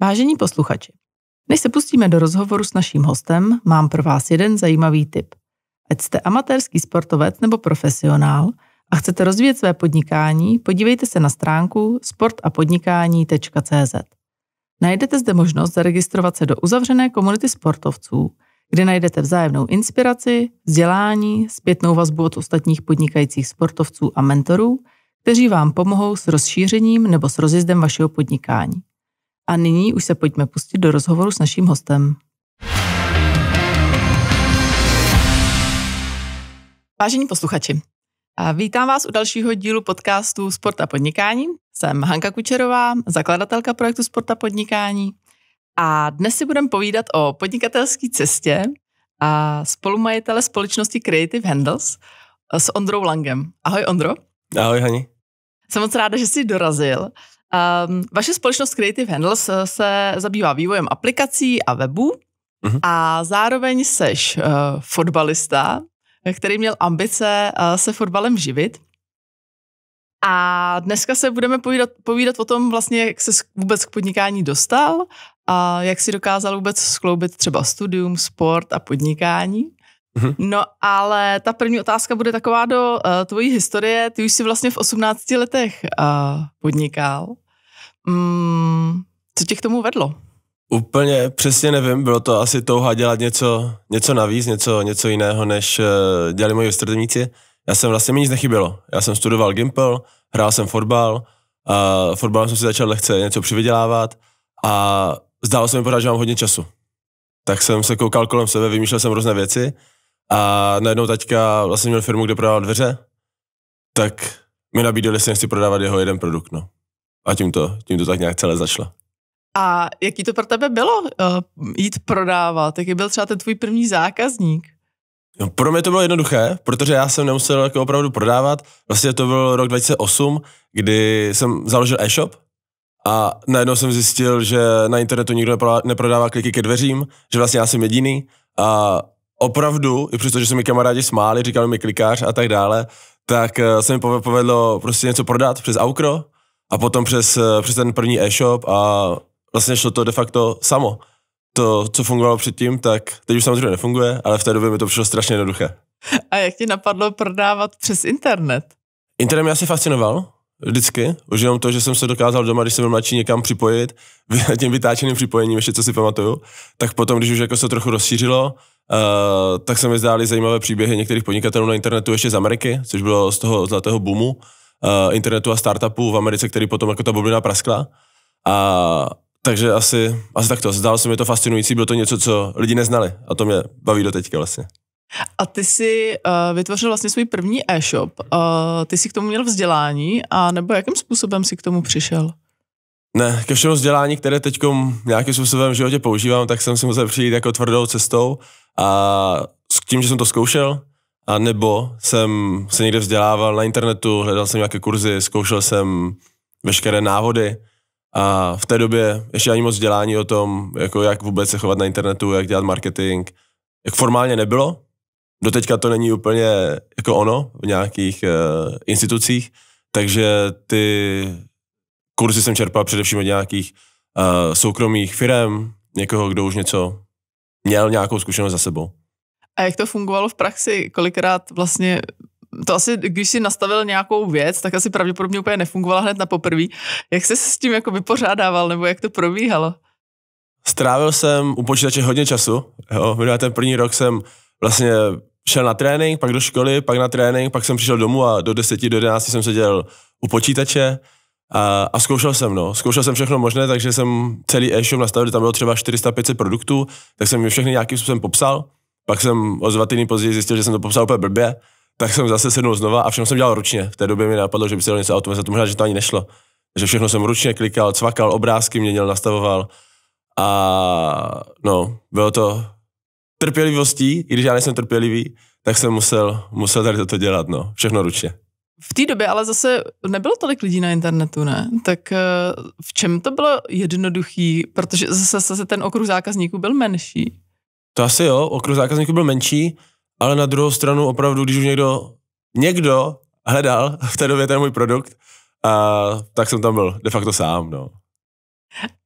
Vážení posluchači, než se pustíme do rozhovoru s naším hostem, mám pro vás jeden zajímavý tip. Ať jste amatérský sportovec nebo profesionál a chcete rozvíjet své podnikání, podívejte se na stránku sportapodnikání.cz. Najdete zde možnost zaregistrovat se do uzavřené komunity sportovců, kde najdete vzájemnou inspiraci, vzdělání, zpětnou vazbu od ostatních podnikajících sportovců a mentorů, kteří vám pomohou s rozšířením nebo s rozjezdem vašeho podnikání. A nyní už se pojďme pustit do rozhovoru s naším hostem. Vážení posluchači, vítám vás u dalšího dílu podcastu Sport a podnikání. Jsem Hanka Kučerová, zakladatelka projektu Sport a podnikání. A dnes si budeme povídat o podnikatelské cestě a spolumajitele společnosti Creative Handles s Ondrou Langem. Ahoj Ondro. Ahoj Hani. Jsem moc ráda, že jsi dorazil Um, vaše společnost Creative Handles eh, se zabývá vývojem aplikací a webů uh-huh. Mhm. a zároveň seš uh, fotbalista, který měl ambice uh, se fotbalem živit. A dneska se budeme povídat, povídat o tom vlastně, jak se vůbec k podnikání dostal a jak si dokázal vůbec skloubit třeba studium, sport a podnikání. Mhm. No ale ta první otázka bude taková do uh, tvojí historie. Ty už jsi vlastně v 18 letech uh, podnikal. Mm, co tě k tomu vedlo? Úplně přesně nevím, bylo to asi touha dělat něco, něco navíc, něco, něco jiného, než uh, dělali moji vrstvrtníci. Já jsem vlastně mi nic nechybělo. Já jsem studoval Gimple, hrál jsem fotbal, a fotbalem jsem si začal lehce něco přivydělávat a zdálo se mi pořád, že mám hodně času. Tak jsem se koukal kolem sebe, vymýšlel jsem různé věci a najednou taťka vlastně měl firmu, kde prodával dveře, tak mi nabídli, jestli nechci prodávat jeho jeden produkt. No. A tím to, tím to tak nějak celé začalo. A jaký to pro tebe bylo uh, jít prodávat? Jaký byl třeba ten tvůj první zákazník? No, pro mě to bylo jednoduché, protože já jsem nemusel jako opravdu prodávat. Vlastně to byl rok 2008, kdy jsem založil e-shop a najednou jsem zjistil, že na internetu nikdo neprodává kliky ke dveřím, že vlastně já jsem jediný a opravdu, i přesto, že se mi kamarádi smáli, říkali mi klikář a tak dále, tak eh, se mi povedlo prostě něco prodat přes Aukro a potom přes, eh, přes ten první e-shop a vlastně šlo to de facto samo. To, co fungovalo předtím, tak teď už samozřejmě nefunguje, ale v té době mi to přišlo strašně jednoduché. A jak ti napadlo prodávat přes internet? Internet mě asi fascinoval, vždycky. Už jenom to, že jsem se dokázal doma, když jsem byl mladší, někam připojit, tím vytáčeným připojením, ještě co si pamatuju. Tak potom, když už jako se trochu rozšířilo, Uh, tak se mi zdály zajímavé příběhy některých podnikatelů na internetu ještě z Ameriky, což bylo z toho zlatého boomu uh, internetu a startupů v Americe, který potom jako ta bublina praskla. A takže asi, asi takto. Zdálo se mi to fascinující, bylo to něco, co lidi neznali a to mě baví do teďka vlastně. A ty jsi uh, eh, vytvořil vlastně svůj první e-shop. Uh, ty jsi k tomu měl vzdělání a nebo jakým způsobem jsi k tomu přišel? Ne, ke všemu vzdělání, které teď nějakým způsobem v životě používám, tak jsem si musel přijít jako tvrdou cestou a s tím, že jsem to zkoušel, a nebo jsem se někde vzdělával na internetu, hledal jsem nějaké kurzy, zkoušel jsem veškeré návody a v té době ještě ani moc vzdělání o tom, jako jak vůbec se chovat na internetu, jak dělat marketing, jak formálně nebylo. Doteďka to není úplně jako ono v nějakých uh, institucích, takže ty kurzy jsem čerpal především od nějakých uh, soukromých firm, někoho, kdo už něco měl nějakou zkušenost za sebou. A jak to fungovalo v praxi? Kolikrát vlastně to asi, když si nastavil nějakou věc, tak asi pravděpodobně úplně nefungovala hned na poprví. Jak jsi se s tím jako vypořádával, nebo jak to probíhalo? Strávil jsem u počítače hodně času. Jo. Ten první rok jsem vlastně šel na trénink, pak do školy, pak na trénink, pak jsem přišel domů a do 10, do 11 jsem seděl u počítače. A, a zkoušel jsem, no. Zkoušel jsem všechno možné, takže jsem celý e-shop nastavil, tam bylo třeba 400-500 produktů, tak jsem je všechny nějakým způsobem popsal. Pak jsem o dva týdny později zjistil, že jsem to popsal úplně blbě, tak jsem zase sednul znova a všechno jsem dělal ručně. V té době mi napadlo, že by se dalo něco automatizovat, možná, že to ani nešlo. Takže všechno jsem ručně klikal, cvakal, obrázky měnil, nastavoval. A no, bylo to trpělivostí, i když já nejsem trpělivý, tak jsem musel, musel tady toto dělat, no, všechno ručně. V té době ale zase nebylo tolik lidí na internetu, ne? Tak eh, v čem to bylo jednoduchý? Protože zase, zase ten okruh zákazníků byl menší. To asi jo, okruh zákazníků byl menší, ale na druhou stranu opravdu, když už někdo, někdo hledal v té době ten můj produkt, a, tak jsem tam byl de facto sám, no.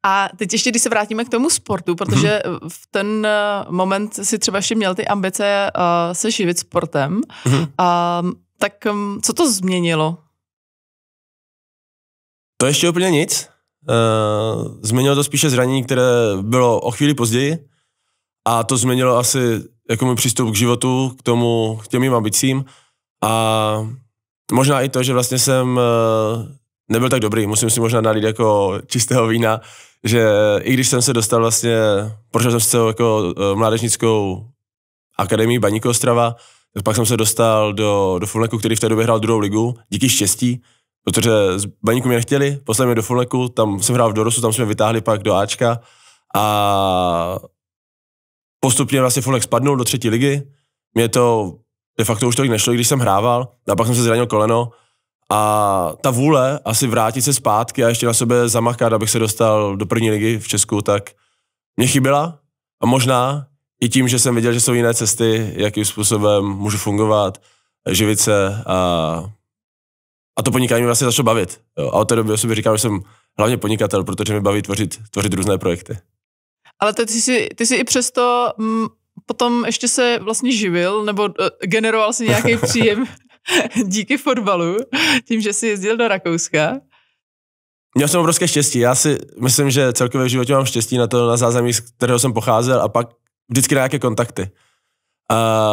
A teď ještě, když se vrátíme k tomu sportu, protože hmm. v ten eh, moment si třeba ještě měl ty ambice uh, se živit sportem. Hmm. uh tak um, co to změnilo? To ještě úplně nic. Eh, změnilo to spíše zranění, které bylo o chvíli později a to změnilo asi jako můj přístup k životu, k tomu, k těm mým ambicím a možná i to, že vlastně jsem eh, nebyl tak dobrý, musím si možná nalít jako čistého vína, že i když jsem se dostal vlastně, prošel jsem se jako eh, mládežnickou akademii Baníku Ostrava, pak jsem se dostal do, do Fulneku, který v té době hrál druhou ligu, díky štěstí, protože z baníku mě nechtěli, poslali mě do Fulneku, tam jsem hrál v Dorosu, tam jsme vytáhli pak do Ačka a postupně vlastně Fulnek spadnul do třetí ligy, mě to de facto už tolik nešlo, když jsem hrával, a pak jsem se zranil koleno a ta vůle asi vrátit se zpátky a ještě na sebe zamachat, abych se dostal do první ligy v Česku, tak mě chyběla a možná i tím, že jsem viděl, že jsou jiné cesty, jakým způsobem můžu fungovat, živit se a, a to podnikání mě vlastně začalo bavit. Jo. A od té doby osobně říkám, že jsem hlavně podnikatel, protože mi baví tvořit, tvořit různé projekty. Ale ty jsi, ty jsi i přesto m, mm, potom ještě se vlastně živil nebo uh, generoval si nějaký příjem díky fotbalu, tím, že jsi jezdil do Rakouska. Měl jsem obrovské štěstí. Já si myslím, že celkově v životě mám štěstí na to na zázemí, z kterého jsem pocházel a pak vždycky nějaké kontakty. A,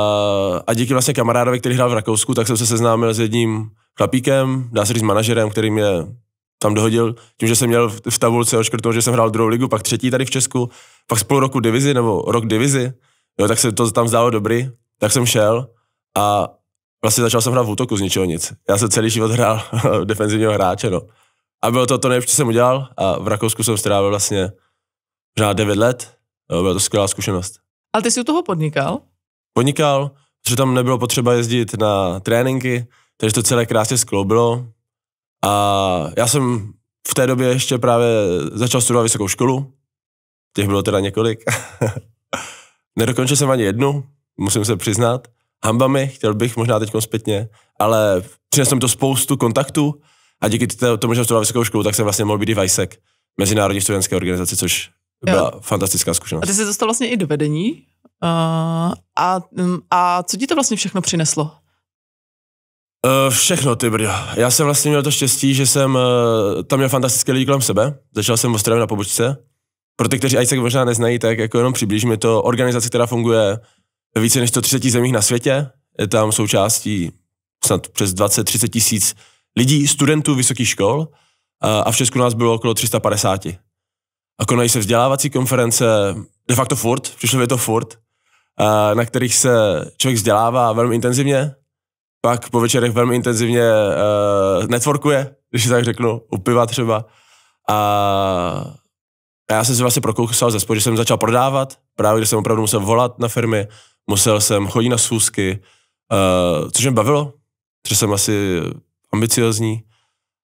a díky vlastně kamarádovi, který hrál v Rakousku, tak jsem se seznámil s jedním chlapíkem, dá se říct manažerem, který mě tam dohodil, tím, že jsem měl v tabulce oškrtnout, že jsem hrál druhou ligu, pak třetí tady v Česku, pak z půl roku divizi nebo rok divizi, jo, tak se to tam zdálo dobrý, tak jsem šel a vlastně začal jsem hrát v útoku z ničeho nic. Já jsem celý život hrál defenzivního hráče, no. A bylo to to nejlepší, co jsem udělal a v Rakousku jsem strávil vlastně řád 9 let Eh, byla to skvělá zkušenost. Ale ty jsi u toho podnikal? Podnikal, protože tam nebylo potřeba jezdit na tréninky, takže to celé krásně skloubilo. A já jsem v té době ještě právě začal studovat vysokou školu. Těch bylo teda několik. Nedokončil jsem ani jednu, musím se přiznat. Hamba mi, chtěl bych možná teď zpětně, ale přinesl mi to spoustu kontaktů a díky tomu, že jsem studoval vysokou školu, tak jsem vlastně mohl být i vajsek mezinárodní studentské organizace, což byla jo. fantastická zkušenost. A ty jsi dostal vlastně i do vedení. Uh, a, mm, a co ti to vlastně všechno přineslo? Uh, všechno, ty brdo. Já jsem vlastně měl to štěstí, že jsem uh, tam měl fantastické lidi kolem sebe. Začal jsem v Ostravě na pobočce. Pro ty, kteří ICEC možná neznají, tak jako jenom přiblížíme to. Organizace, která funguje ve více než 130 zemích na světě. Je tam součástí snad přes 20-30 tisíc lidí, studentů vysokých škol. Uh, a v Česku nás bylo okolo 350 a konají se vzdělávací konference de facto furt, přišlo je to furt, na kterých se člověk vzdělává velmi intenzivně, pak po večerech velmi intenzivně uh, networkuje, když tak řeknu, u piva třeba. A já jsem se vlastně prokousal ze že jsem začal prodávat, právě když jsem opravdu musel volat na firmy, musel jsem chodit na schůzky, uh, což mě bavilo, že jsem asi ambiciozní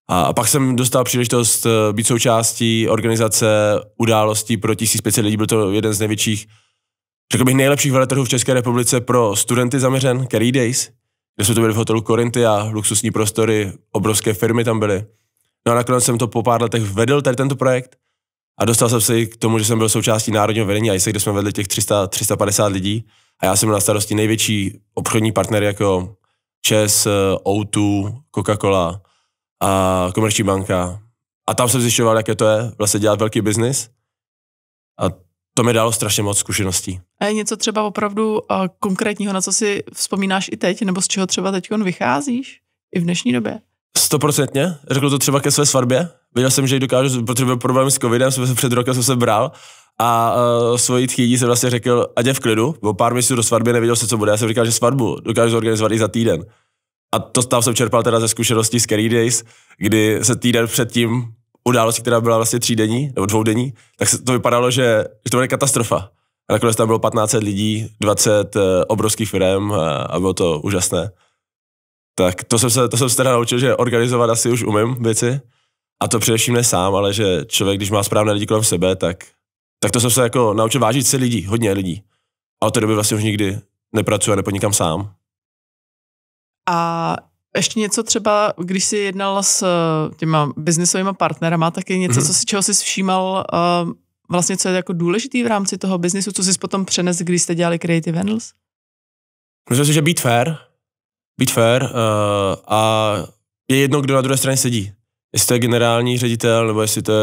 a, a pak jsem dostal příležitost eh, být součástí organizace událostí pro 1500 lidí. Byl to jeden z největších, řekl bych, nejlepších veletrhů v České republice pro studenty zaměřen, Carry Days, kde jsme to byli v hotelu Corinthia, luxusní prostory, obrovské firmy tam byly. No a nakonec jsem to po pár letech vedl, tady tento projekt, a dostal jsem se k tomu, že jsem byl součástí národního vedení Jsem kde jsme vedli těch 300, 350 lidí a já jsem na starosti největší obchodní partner jako Chess, eh, O2, Coca-Cola, a komerční banka. A tam jsem zjišťoval, jaké to je vlastně dělat velký biznis. A to mi dalo strašně moc zkušeností. A je něco třeba opravdu eh, konkrétního, na co si vzpomínáš i teď, nebo z čeho třeba teď vycházíš i v dnešní době? Stoprocentně. Řekl to třeba ke své svatbě. Viděl jsem, že ji dokážu, protože byl problém s covidem, jsem se před rokem jsem se bral a uh, svojí tchýdí jsem vlastně řekl, ať je v klidu, bo pár měsíců do svatby nevěděl se, co bude. Já jsem říkal, že svatbu dokážu zorganizovat i za týden a to stav jsem čerpal teda ze zkušeností z Carry Days, kdy se týden předtím události, která byla vlastně třídenní nebo dvoudenní, tak se to vypadalo, že, že to bude katastrofa. A nakonec tam bylo 15 lidí, 20 eh, obrovských firm eh, a bylo to úžasné. Tak to jsem se, to jsem se teda naučil, že organizovat asi už umím věci. A to především ne sám, ale že člověk, když má správné lidi kolem sebe, tak, tak to jsem se jako naučil vážit si lidí, hodně lidí. A od té doby vlastně už nikdy nepracuji a nepodnikám sám. A ještě něco třeba, když jsi jednal s eh, těma biznisovými partnerama, taky něco, mm-hmm. co si, čeho jsi všímal, eh, vlastně co je jako důležitý v rámci toho biznisu, co jsi potom přenes, když jste dělali Creative Handles? Myslím si, že být fair, být fair uh, a je jedno, kdo na druhé straně sedí. Jestli to je generální ředitel, nebo jestli to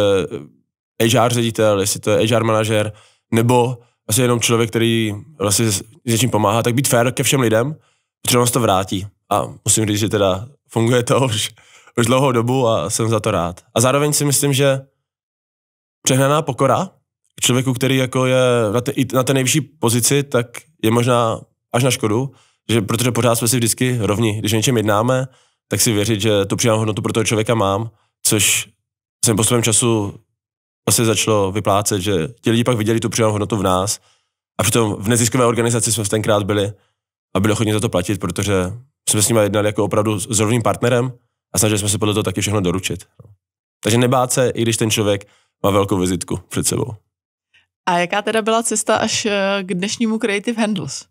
je HR ředitel, jestli to je HR manažer, nebo vlastně jenom člověk, který vlastně s něčím pomáhá, tak být fair ke všem lidem, protože on se to vrátí. A musím říct, že teda funguje to už, už dlouhou dobu a jsem za to rád. A zároveň si myslím, že přehnaná pokora člověku, který jako je na, te, na té nejvyšší pozici, tak je možná až na škodu, že protože pořád jsme si vždycky rovni. Když něčem jednáme, tak si věřit, že tu přijám hodnotu pro toho člověka mám, což jsem po svém času vlastně začalo vyplácet, že ti lidi pak viděli tu přijám hodnotu v nás a přitom v neziskové organizaci jsme tenkrát byli a byli ochotni za to platit, protože jsme s nimi jednali jako opravdu s rovným partnerem a snažili jsme se podle toho taky všechno doručit. Takže nebát se, i když ten člověk má velkou vizitku před sebou. A jaká teda byla cesta až eh, k dnešnímu Creative Handles?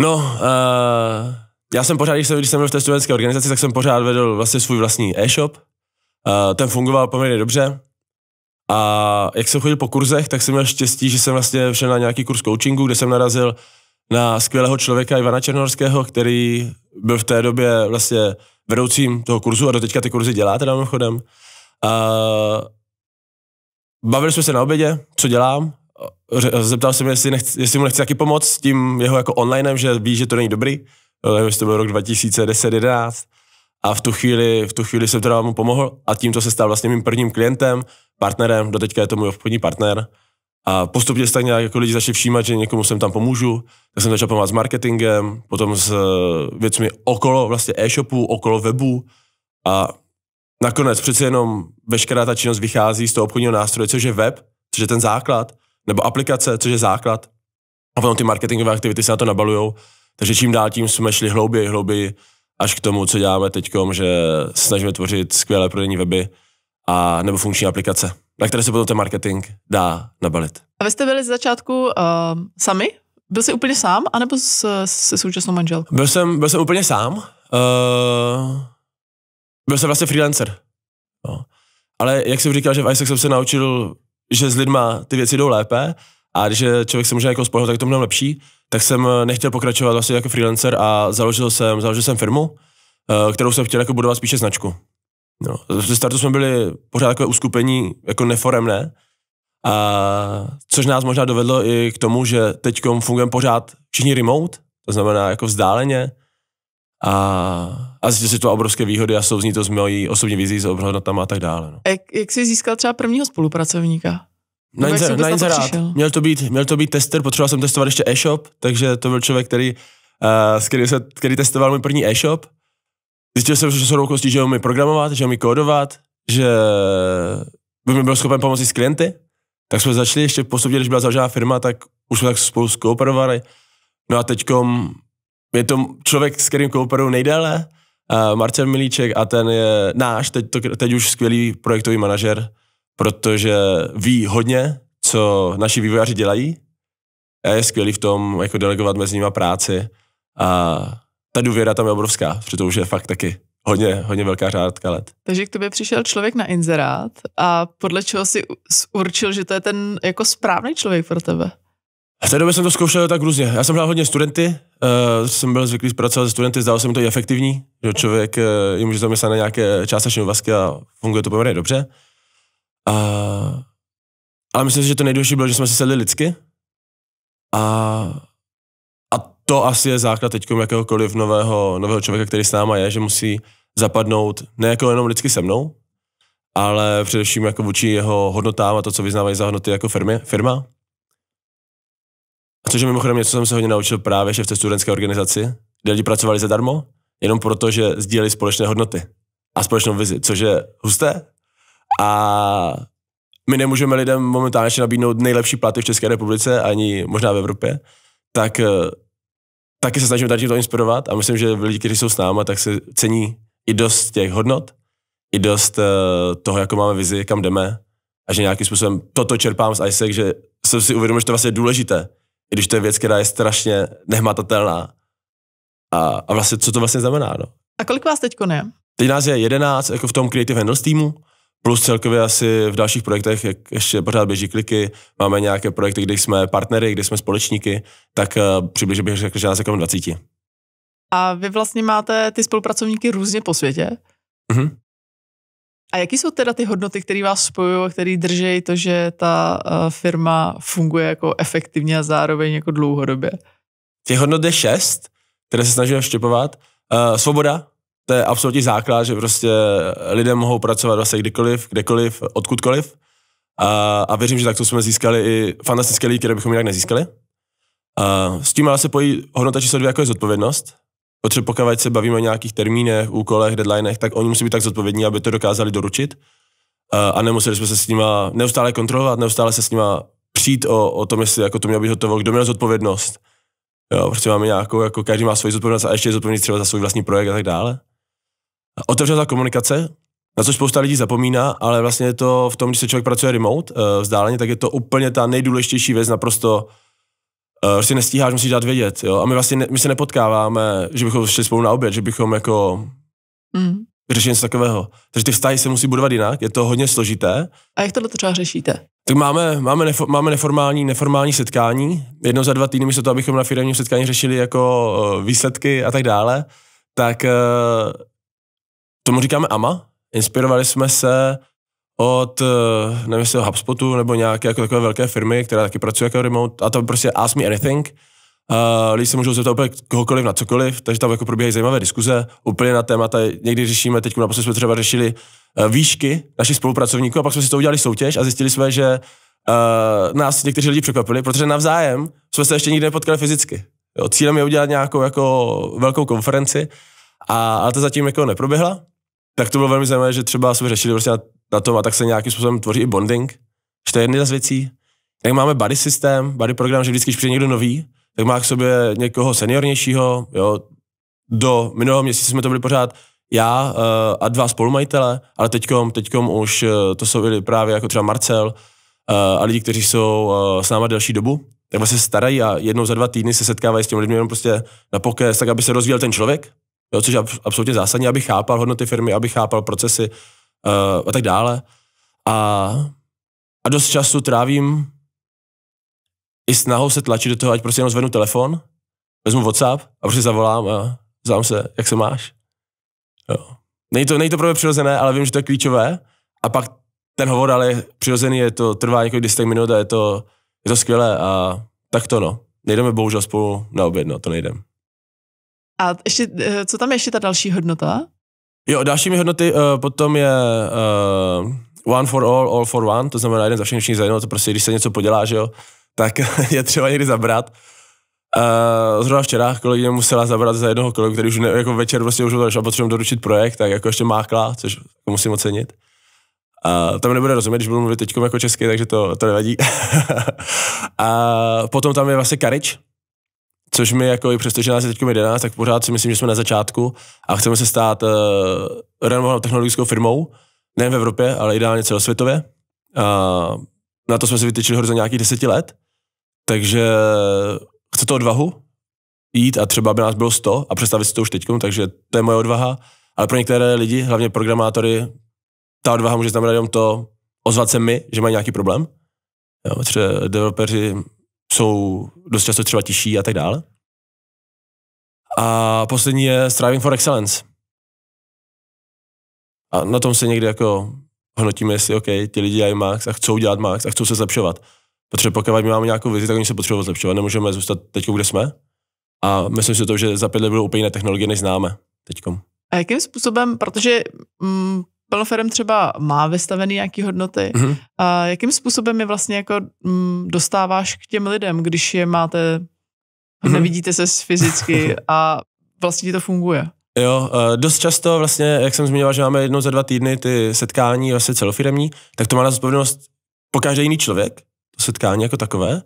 No, uh, já jsem pořád, když jsem, když jsem byl v té studentské organizaci, tak jsem pořád vedl vlastně svůj vlastní e-shop. Uh, ten fungoval poměrně dobře. A jak jsem chodil po kurzech, tak jsem měl štěstí, že jsem vlastně šel na nějaký kurz coachingu, kde jsem narazil na skvělého člověka Ivana Černorského, který byl v té době vlastně vedoucím toho kurzu a do teďka ty kurzy dělá teda mimochodem. A bavili jsme se na obědě, co dělám, zeptal jsem, jestli, nechci, jestli mu nechci taky pomoct s tím jeho jako onlinem, že ví, že to není dobrý, nevím, jestli to byl rok 2010 11 a v tu chvíli, v tu chvíli jsem teda mu pomohl a tím co se stal vlastně mým prvním klientem, partnerem, do teďka je to můj obchodní partner a postupně se tak nějak jako lidi začali všímat, že někomu jsem tam pomůžu, tak jsem začal pomáhat s marketingem, potom s eh, věcmi okolo vlastně e-shopu, okolo webu a nakonec přece jenom veškerá ta činnost vychází z toho obchodního nástroje, což je web, což je ten základ, nebo aplikace, což je základ. A potom ty marketingové aktivity se na to nabalujou. Takže čím dál tím jsme šli hlouběji, hlouběji až k tomu, co děláme teď, že snažíme tvořit skvělé prodejní weby a nebo funkční aplikace na které se potom ten marketing dá nabalit. A vy jste byli z začátku uh, sami? Byl jsi úplně sám, anebo se, se současnou manželkou? Byl jsem, byl jsem úplně sám. Uh, byl jsem vlastně freelancer. No. Ale jak jsem říkal, že v ISEC jsem se naučil, že s lidma ty věci jdou lépe a když člověk se může jako spolehnout, tak to mnohem lepší, tak jsem eh, nechtěl pokračovat vlastně jako freelancer a založil jsem, založil jsem firmu, kterou jsem chtěl jako budovat spíše značku. No, ze startu jsme byli pořád takové uskupení jako neforemné, a což nás možná dovedlo i k tomu, že teď fungujeme pořád všichni remote, to znamená jako vzdáleně, a, a zjistil si to obrovské výhody a ní to s mojí osobní vizí, s obhodnotama a tak dále. No. Jak, jak jsi získal třeba prvního spolupracovníka? Na, inzer, na inzerát. Měl to, být, měl to být tester, potřeboval jsem testovat ještě e-shop, takže to byl člověk, který, uh, který, se, který testoval můj první e-shop Zjistil jsem, že jsou okolností, že umí programovat, že umí kódovat, že by mi byl schopen pomoci s klienty. Tak jsme začali ještě postupně, když byla založená firma, tak už jsme tak spolu skooperovali. No a teďkom je to člověk, s kterým kooperuju nejdéle, Marcel Milíček a ten je náš, teď, to, teď už skvělý projektový manažer, protože ví hodně, co naši vývojáři dělají a je skvělý v tom, jako delegovat mezi nimi práci a ta důvěra tam je obrovská, protože to už je fakt taky hodně, hodně velká řádka let. Takže k tobě přišel člověk na inzerát a podle čeho si určil, že to je ten jako správný člověk pro tebe? V té době jsem to zkoušel tak různě. Já jsem hrál hodně studenty, uh, jsem byl zvyklý pracovat se studenty, zdálo se mi to i efektivní, že člověk uh, eh, jim může zaměstnat na nějaké částečné úvazky a funguje to poměrně dobře. Uh, ale myslím si, že to nejdůležitější bylo, že jsme si sedli lidsky a to asi je základ teď jakéhokoliv nového, nového člověka, který s náma je, že musí zapadnout ne jako jenom lidsky se mnou, ale především jako vůči jeho hodnotám a to, co vyznávají za hodnoty jako firmy, firma. A což je mimochodem něco, co jsem se hodně naučil právě že v té studentské organizaci, kde lidi pracovali zadarmo, jenom proto, že sdíleli společné hodnoty a společnou vizi, což je husté. A my nemůžeme lidem momentálně nabídnout nejlepší platy v České republice, ani možná v Evropě, tak eh, taky se snažíme tady to inspirovat a myslím, že lidi, kteří jsou s náma, tak se cení i dost těch hodnot, i dost uh, toho, jakou máme vizi, kam jdeme a že nějakým způsobem toto čerpám z ISEC, že jsem si uvědomil, že to vlastně je důležité, i když to je věc, která je strašně nehmatatelná. A, a vlastně, co to vlastně znamená, no. A kolik vás teď ne? Teď nás je jedenáct jako v tom Creative Handles týmu Plus celkově asi v dalších projektech, jak ještě pořád běží kliky, máme nějaké projekty, kde jsme partnery, kde jsme společníky, tak eh, přibližně bych řekl, že nás je kolem 20. A vy vlastně máte ty spolupracovníky různě po světě. Mm-hmm. A jaký jsou teda ty hodnoty, které vás spojují a které drží to, že ta eh, firma funguje jako efektivně a zároveň jako dlouhodobě? Těch hodnot je šest, které se snažíme vštěpovat. Eh, svoboda, to je absolutní základ, že prostě lidé mohou pracovat vlastně kdykoliv, kdekoliv, odkudkoliv. A, a věřím, že takto jsme získali i fantastické lidi, které bychom jinak nezískali. A s tím ale se pojí hodnota číslo dvě, jako je zodpovědnost. Protože pokud se bavíme o nějakých termínech, úkolech, deadlinech, tak oni musí být tak zodpovědní, aby to dokázali doručit. A, a nemuseli jsme se s nimi neustále kontrolovat, neustále se s nimi přijít o, o tom, jestli jako to mělo být hotovo, kdo měl zodpovědnost. Jo, prostě máme nějakou, jako každý má svoji zodpovědnost a ještě je zodpovědný třeba za svůj vlastní projekt a tak dále. Otevřená komunikace, na což spousta lidí zapomíná, ale vlastně je to v tom, když se člověk pracuje remote, eh, vzdáleně, tak je to úplně ta nejdůležitější věc, naprosto eh, si nestíháš, musíš dát vědět. Jo? A my vlastně ne, my se nepotkáváme, že bychom šli spolu na oběd, že bychom jako mm. řešili něco takového. Takže ty vztahy se musí budovat jinak, je to hodně složité. A jak tohle třeba řešíte? Tak máme, máme, nefo, máme neformální, neformální setkání. Jednou za dva týdny, místo to, abychom na firmním setkání řešili jako eh, výsledky a tak dále, tak tomu říkáme AMA. Inspirovali jsme se od, eh, nevím jestli HubSpotu nebo nějaké jako takové velké firmy, která taky pracuje jako remote, a to prostě Ask Me Anything. Uh, lidi se můžou zeptat úplně kohokoliv na cokoliv, takže tam jako probíhají zajímavé diskuze úplně na témata. Někdy řešíme, teď naposledy jsme třeba řešili eh, výšky našich spolupracovníků a pak jsme si to udělali soutěž a zjistili jsme, že uh, nás někteří lidi překvapili, protože navzájem jsme se ještě nikdy nepotkali fyzicky. Jo, cílem je udělat nějakou jako velkou konferenci, a, a to zatím jako neproběhla tak to bylo velmi zajímavé, že třeba jsme řešili prostě na, na tom a tak se nějakým způsobem tvoří i bonding, že to je jedna z věcí. Tak máme buddy systém, buddy program, že vždycky, když přijde někdo nový, tak má k sobě někoho seniornějšího, jo. Do minulého měsíce jsme to byli pořád já uh, a dva spolumajitele, ale teďkom, teďkom už uh, to jsou byli právě jako třeba Marcel uh, a lidi, kteří jsou uh, s náma delší dobu, tak vlastně se starají a jednou za dva týdny se setkávají s těmi lidmi jenom prostě na pokes, tak aby se rozvíjel ten člověk, jo, což je absolutně zásadní, aby chápal hodnoty firmy, aby chápal procesy uh, a tak dále. A, a dost času trávím i snahou se tlačit do toho, ať prostě jenom zvednu telefon, vezmu WhatsApp a prostě zavolám a zavolám se, jak se máš. Jo. Není to, není to pro mě přirozené, ale vím, že to je klíčové. A pak ten hovor ale je přirozený, je to, trvá několik desítek minut a je to, je to skvělé a tak to no. Nejdeme bohužel spolu na oběd, no, to nejdem. A ještě, eh, co tam je ještě ta další hodnota? Jo, dalšími hodnoty uh, potom je uh, one for all, all for one, to znamená jeden za všechny, všichni za jedno, to prostě, když se něco podělá, že jo, tak je třeba někdy zabrat. Uh, zrovna včera kolegyně musela zabrat za jednoho kolegu, který už ne, jako večer prostě už a potřebuje doručit projekt, tak jako ještě mákla, což musím ocenit. Uh, tam nebude rozumět, když budu mluvit teď jako česky, takže to, to nevadí. a potom tam je vlastně Karič, Což my, jako i přesto, že nás je teď 11, tak pořád si myslím, že jsme na začátku a chceme se stát uh, eh, renovovanou technologickou firmou, nejen v Evropě, ale ideálně celosvětově. A na to jsme si vytyčili horizont nějakých deseti let, takže chce to odvahu jít a třeba by nás bylo 100 a představit si to už teď, takže to je moje odvaha. Ale pro některé lidi, hlavně programátory, ta odvaha může znamenat jenom to, ozvat se mi, že mají nějaký problém. Jo, třeba developeri jsou dost často třeba tiší a tak dále. A poslední je Striving for Excellence. A na tom se někdy jako hodnotíme, jestli OK, ti lidi dělají max a chcou dělat max a chcou se zlepšovat. Protože pokud my máme nějakou vizi, tak oni se potřebují zlepšovat. Nemůžeme zůstat teď, kde jsme. A myslím si to, že za pět let budou úplně jiné technologie, než známe teď. A jakým způsobem, protože mm, Piloferem třeba má vystavený nějaký hodnoty. Mm-hmm. A jakým způsobem je vlastně jako m, mm, dostáváš k těm lidem, když je máte, mm-hmm. nevidíte se fyzicky a vlastně ti to funguje? Jo, dost často vlastně, jak jsem zmiňoval, že máme jednou za dva týdny ty setkání vlastně celofiremní, tak to má na zodpovědnost pokaždé jiný člověk, to setkání jako takové,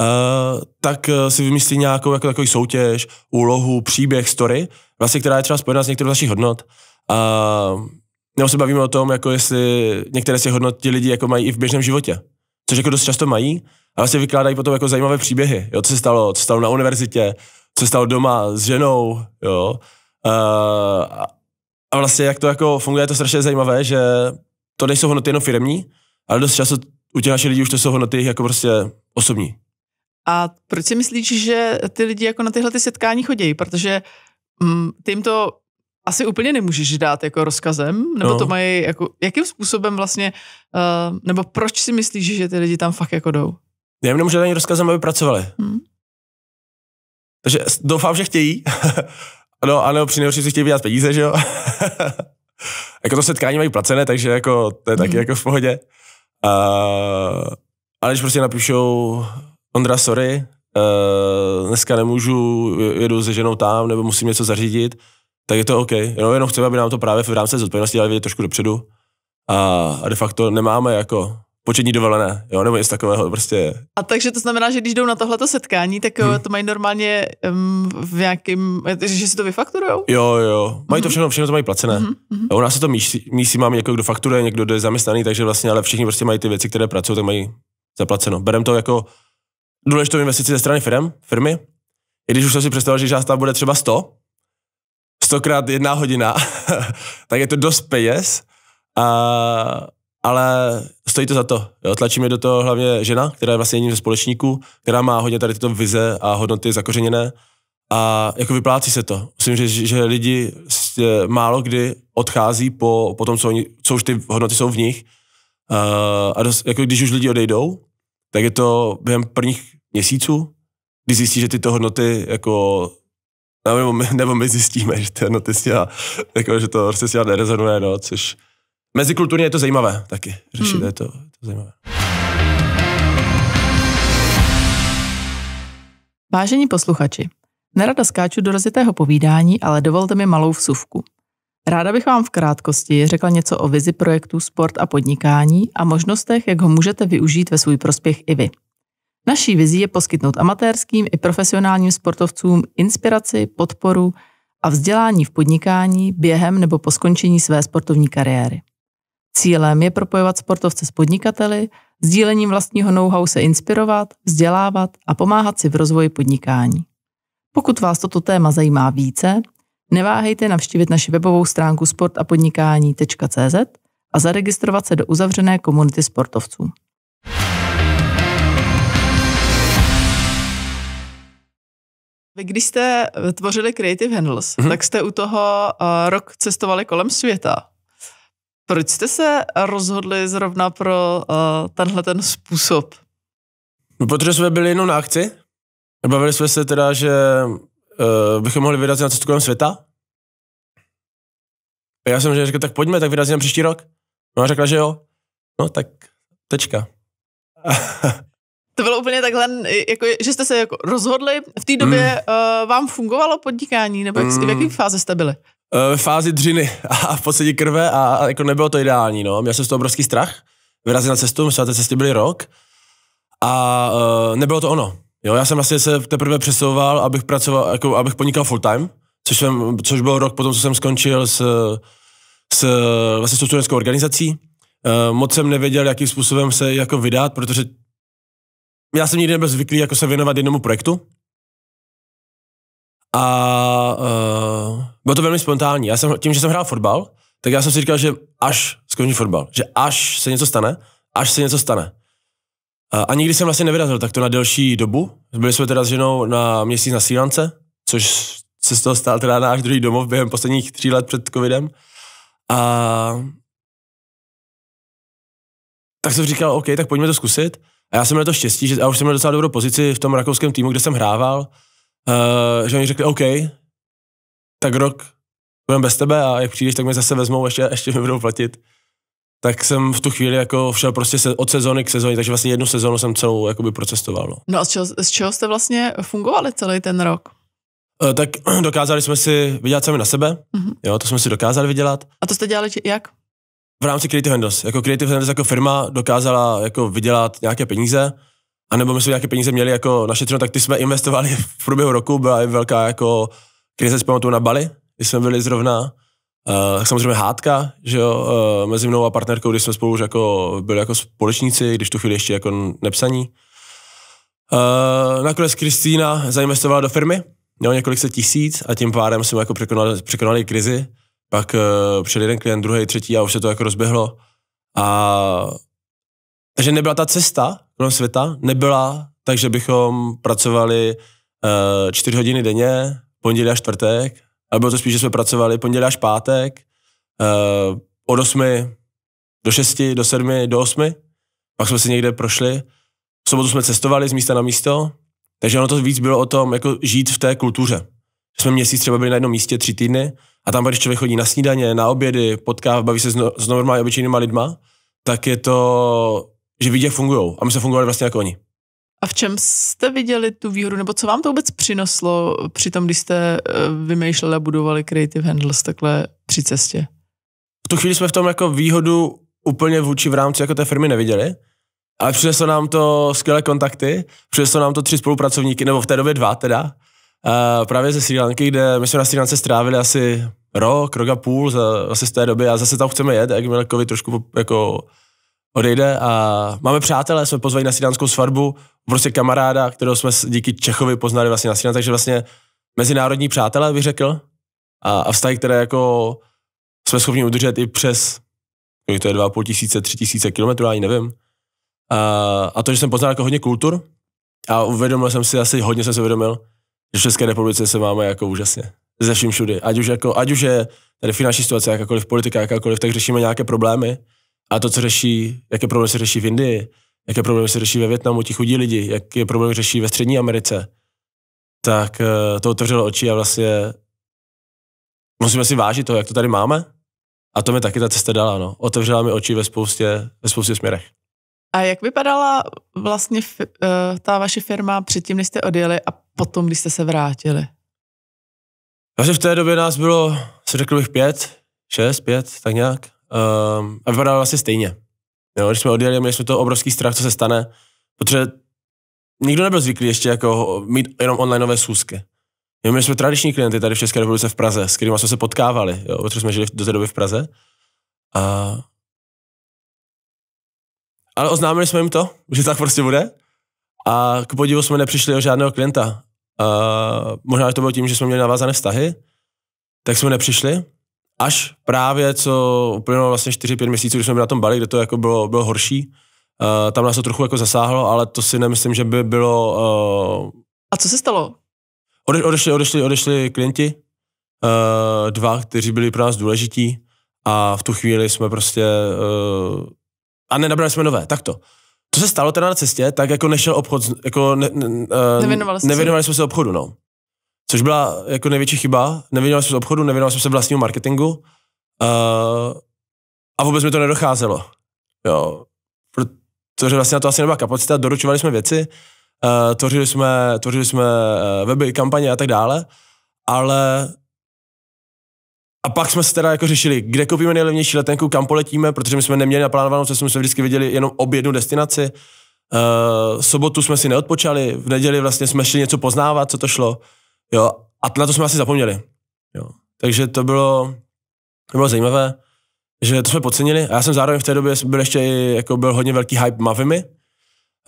Uh, tak eh, si vymyslí nějakou jako takový soutěž, úlohu, příběh, story, vlastně, která je třeba spojená s některou z našich hodnot. Uh, nebo se bavíme o tom, jako jestli některé z těch hodnot ti lidi jako mají i v běžném životě, což jako dost často mají, a vlastně vykládají potom jako zajímavé příběhy, jo, co se stalo, co se stalo na univerzitě, co se stalo doma s ženou, jo. Uh, a vlastně jak to jako funguje, je to strašně zajímavé, že to nejsou hodnoty jenom firmní, ale dost často u těch našich lidí už to jsou hodnoty jako prostě osobní. A proč si myslíš, že ty lidi jako na tyhle ty setkání chodí? Protože mm, ty jim to asi úplně nemůžeš dát jako rozkazem, nebo no. to mají jako, jakým způsobem vlastně, uh, nebo proč si myslíš, že ty lidi tam fakt jako jdou? Já jim nemůžu dát ani rozkazem, aby pracovali. Hmm. Takže doufám, že chtějí. no, ano, při nejhorší si chtějí vydělat peníze, že jo? jako to setkání mají placené, takže jako to je taky hmm. jako v pohodě. Uh, ale když prostě napíšou Ondra, sorry, uh, dneska nemůžu, jedu se ženou tam, nebo musím něco zařídit, tak je to OK. Jenom, jenom chceme, aby nám to právě v rámci zodpovědnosti dali vidět trošku dopředu. A, a de facto nemáme jako početní dovolené, jo, nebo něco takového prostě. A takže to znamená, že když jdou na tohleto setkání, tak hmm. to mají normálně um, v nějakým, že si to vyfakturujou? Jo, jo, mají to mhm. všechno, všechno to mají placené. Hmm. hmm Jo, u nás se to mísí, mísí mám někdo, kdo fakturuje, někdo, kdo je zaměstnaný, takže vlastně, ale všichni prostě mají ty věci, které pracují, tak mají zaplaceno. Berem to jako důležitou investici ze strany firm, firmy, i když už jsem si představil, že žádná bude třeba 100, stokrát jedna hodina, tak je to dost peněz, a, ale stojí to za to. Jo. Tlačí mě do toho hlavně žena, která je vlastně jedním ze společníků, která má hodně tady tyto vize a hodnoty zakořeněné a jako vyplácí se to. Myslím, že, že lidi málo kdy odchází po, po tom, co, oni, co už ty hodnoty jsou v nich a, a dost, jako když už lidi odejdou, tak je to během prvních měsíců, kdy zjistí, že tyto hodnoty jako nebo my, nebo my zjistíme, že ty hodnoty s jako, že to prostě s nerezonuje, no, což mezikulturně je to zajímavé taky, řešit hmm. je to, je to zajímavé. Vážení posluchači, nerada skáču do rozitého povídání, ale dovolte mi malou vsuvku. Ráda bych vám v krátkosti řekla něco o vizi projektu Sport a podnikání a možnostech, jak ho můžete využít ve svůj prospěch i vy. Naší vizí je poskytnout amatérským i profesionálním sportovcům inspiraci, podporu a vzdělání v podnikání během nebo po skončení své sportovní kariéry. Cílem je propojovat sportovce s podnikateli, sdílením vlastního know-how se inspirovat, vzdělávat a pomáhat si v rozvoji podnikání. Pokud vás toto téma zajímá více, neváhejte navštívit naši webovou stránku sportapodnikání.cz a zaregistrovat se do uzavřené komunity sportovců. Vy, když jste eh, tvořili Creative Handles, mm-hmm. tak jste u toho uh, rok cestovali kolem světa. Proč jste se rozhodli zrovna pro uh, tenhle ten způsob? No, protože jsme byli jenom na akci. Bavili jsme se teda, že uh, bychom mohli vyrazit na cestu kolem světa. A já jsem řekl, tak pojďme, tak vyrazíme příští rok. No a řekla, že jo. No tak tečka. To bylo úplně takhle, jako, že jste se jako rozhodli. V té době mm. uh, vám fungovalo podnikání, nebo jak, mm. v hmm. jaké fáze jste byli? V uh, eh, fázi dřiny a v podstatě krve a, a jako nebylo to ideální. No. Měl jsem z toho obrovský strach. Vyrazil na cestu, myslím, že na byly cestě rok a uh, nebylo to ono. Jo, já jsem vlastně se teprve přesouval, abych pracoval, jako, abych podnikal full time, což, jsem, což byl rok potom, co jsem skončil s, s, vlastně s studentskou organizací. Uh, moc jsem nevěděl, jakým způsobem se jako vydat, protože já jsem nikdy nebyl zvyklý jako se věnovat jednomu projektu. A uh, bylo to velmi spontánní. Já jsem, tím, že jsem hrál fotbal, tak já jsem si říkal, že až skončí fotbal, že až se něco stane, až se něco stane. Uh, a nikdy jsem vlastně nevyrazil takto na delší dobu. Byli jsme teda s ženou na měsíc na Sílance, což se z toho stál teda náš druhý domov během posledních tří let před covidem. A tak jsem říkal, OK, tak pojďme to zkusit. A já jsem měl to štěstí, že já už jsem měl docela dobrou pozici v tom rakouském týmu, kde jsem hrával, uh, že oni řekli, OK, tak rok budeme bez tebe a jak přijdeš, tak mě zase vezmou, ještě, ještě mi budou platit. Tak jsem v tu chvíli jako šel prostě se, od sezóny k sezóně, takže vlastně jednu sezónu jsem celou jakoby procestoval. No, no a z čeho, z čeho jste vlastně fungovali celý ten rok? Eh, tak dokázali jsme si vydělat sami na sebe, mm-hmm. jo, to jsme si dokázali vydělat. A to jste dělali jak? v rámci Creative Handles. Jako Creative Handles jako firma dokázala jako vydělat nějaké peníze, anebo my jsme nějaké peníze měli jako našetřeno, tak ty jsme investovali v průběhu roku, byla i velká jako krize, pamatuju na Bali, kdy jsme byli zrovna, Uh, samozřejmě hádka, že jo, uh, mezi mnou a partnerkou, když jsme spolu už jako byli jako společníci, když tu chvíli ještě jako nepsaní. Uh, nakonec Kristýna zainvestovala do firmy, měla několik set tisíc a tím pádem jsme jako překonali, překonali krizi pak uh, přišel jeden klient, druhý, třetí a už se to jako rozběhlo. A takže nebyla ta cesta kolem světa, nebyla, takže bychom pracovali uh, čtyři hodiny denně, pondělí a čtvrtek, ale bylo to spíš, že jsme pracovali pondělí až pátek, uh, od 8 do 6, do 7, do 8, pak jsme si někde prošli. V sobotu jsme cestovali z místa na místo, takže ono to víc bylo o tom, jako žít v té kultuře. Jsme měsíc třeba byli na jednom místě tři týdny, a tam, když člověk chodí na snídaně, na obědy, potká, baví se s, no, s normálně obyčejnými lidma, tak je to, že vidě fungují. A my jsme fungovali vlastně jako oni. A v čem jste viděli tu výhodu, nebo co vám to vůbec přinoslo při tom, když jste eh, vymýšleli a budovali Creative Handles takhle při cestě? V tu chvíli jsme v tom jako výhodu úplně vůči v rámci jako té firmy neviděli, ale přineslo nám to skvělé kontakty, přineslo nám to tři spolupracovníky, nebo v té době dva teda, Uh, právě ze Sri Lanky, kde my jsme na Sri Lance strávili asi rok, rok a půl za, asi z té doby a zase tam chceme jet, jakmile covid trošku jako odejde a máme přátelé, jsme pozvali na sídánskou svatbu, prostě kamaráda, kterého jsme díky Čechovi poznali vlastně na Lance, takže vlastně mezinárodní přátelé bych řekl a, a vztahy, které jako jsme schopni udržet i přes, kolik to je, půl tisíce, tři tisíce kilometrů, ani nevím. A, a to, že jsem poznal jako hodně kultur a uvědomil jsem si, asi hodně jsem se uvědomil, že v České republice se máme jako úžasně. Ze vším všudy. Ať už, jako, ať už je tady finanční situace, jakákoliv politika, jakákoliv, tak řešíme nějaké problémy. A to, co řeší, jaké problémy se řeší v Indii, jaké problémy se řeší ve Větnamu, ti chudí lidi, jaké problémy řeší ve Střední Americe, tak eh, to otevřelo oči a vlastně musíme si vážit to, jak to tady máme. A to mi taky ta cesta dala, no. Otevřela mi oči ve spoustě, ve spoustě směrech. A jak vypadala vlastně f- eh, ta vaše firma předtím, než jste odjeli a potom, když jste se vrátili? Takže v té době nás bylo, se řekl bych, pět, šest, pět, tak nějak. Um, a vypadalo asi stejně. Jo, když jsme odjeli, měli jsme to obrovský strach, co se stane, protože nikdo nebyl zvyklý ještě jako mít jenom onlineové schůzky. Jo, my jsme tradiční klienty tady v České republice v Praze, s kterými jsme se potkávali, jo, protože jsme žili do té doby v Praze. A... Ale oznámili jsme jim to, že tak prostě bude. A k podivu jsme nepřišli o žádného klienta. Uh, možná, že to bylo tím, že jsme měli navázané vztahy, tak jsme nepřišli. Až právě, co uplynulo vlastně 4-5 měsíců, když jsme byli na tom Bali, kde to jako bylo, bylo horší, uh, tam nás to trochu jako zasáhlo, ale to si nemyslím, že by bylo... Uh... A co se stalo? Ode, odešli, odešli, odešli klienti, uh, dva, kteří byli pro nás důležití a v tu chvíli jsme prostě... Uh... A nenabrali jsme nové, tak to. To se stalo teda na cestě, tak jako nešel obchod, jako ne, ne, uh, nevěnovali, nevěnovali jsme se obchodu, no. Což byla jako největší chyba, nevěnovali jsme se obchodu, nevěnovali jsme se vlastnímu marketingu uh, a vůbec mi to nedocházelo, jo. Protože vlastně na to asi nebyla kapacita, doručovali jsme věci, uh, tvořili jsme, tvořili jsme weby, kampaně a tak dále, ale a pak jsme se teda jako řešili, kde koupíme nejlevnější letenku, kam poletíme, protože my jsme neměli naplánovanou cestu, my jsme vždycky viděli jenom ob jednu destinaci. Uh, sobotu jsme si neodpočali, v neděli vlastně jsme šli něco poznávat, co to šlo. Jo, a na to jsme asi zapomněli. Jo. Takže to bylo, to bylo zajímavé, že to jsme podcenili. A já jsem zároveň v té době byl ještě jako byl hodně velký hype Mavimi,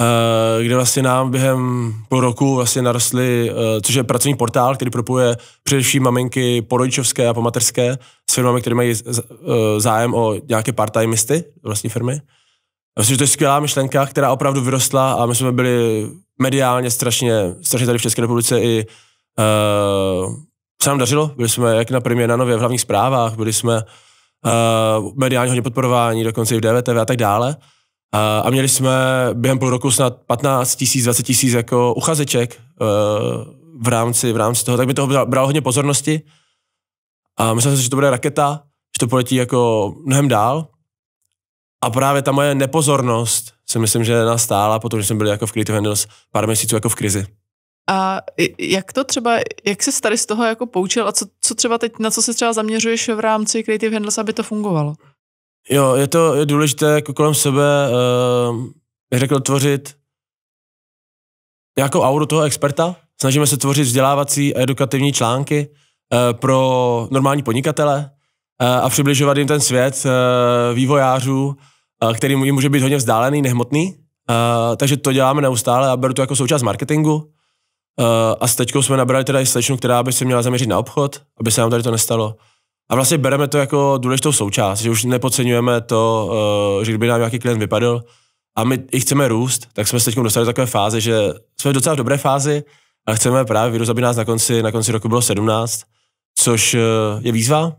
Eh, kde vlastně nám během půl roku vlastně narostly, eh, což je pracovní portál, který propuje především maminky porodičovské a pomaterské s firmami, které mají eh, zájem o nějaké part misty vlastní firmy. Myslím, že to je skvělá myšlenka, která opravdu vyrostla a my jsme byli mediálně strašně, strašně tady v České republice i uh, se nám dařilo. Byli jsme jak na premiér na Nově v hlavních zprávách, byli jsme uh, mediálně hodně podporováni dokonce i v DVTV a tak dále. A, a měli jsme během půl roku snad 15 tisíc, 20 tisíc jako uchazeček eh, v rámci, v rámci toho, tak by toho bralo hodně pozornosti. A myslel jsem si, že to bude raketa, že to poletí jako mnohem dál. A právě ta moje nepozornost si myslím, že nastála, protože jsem byl jako v Creative Handles pár měsíců jako v krizi. A jak to třeba, jak se tady z toho jako poučil a co, co třeba teď, na co se třeba zaměřuješ v rámci Creative Handles, aby to fungovalo? Jo, je to je důležité jako kolem sebe, uh, řekl, tvořit nějakou auru toho experta. Snažíme se tvořit vzdělávací a edukativní články uh, pro normální podnikatele uh, a přibližovat jim ten svět uh, vývojářů, uh, který jim může být hodně vzdálený, nehmotný. Uh, takže to děláme neustále a beru to jako součást marketingu. Uh, a s teďkou jsme nabrali teda i slečnu, která by se měla zaměřit na obchod, aby se nám tady to nestalo. A vlastně bereme to jako důležitou součást, že už nepodceňujeme to, eh, že kdyby nám nějaký klient vypadl a my i chceme růst, tak jsme se teď dostali do takové fáze, že jsme v docela dobré fázi a chceme právě vyrůst, aby nás na konci, na konci roku bylo 17, což eh, je výzva,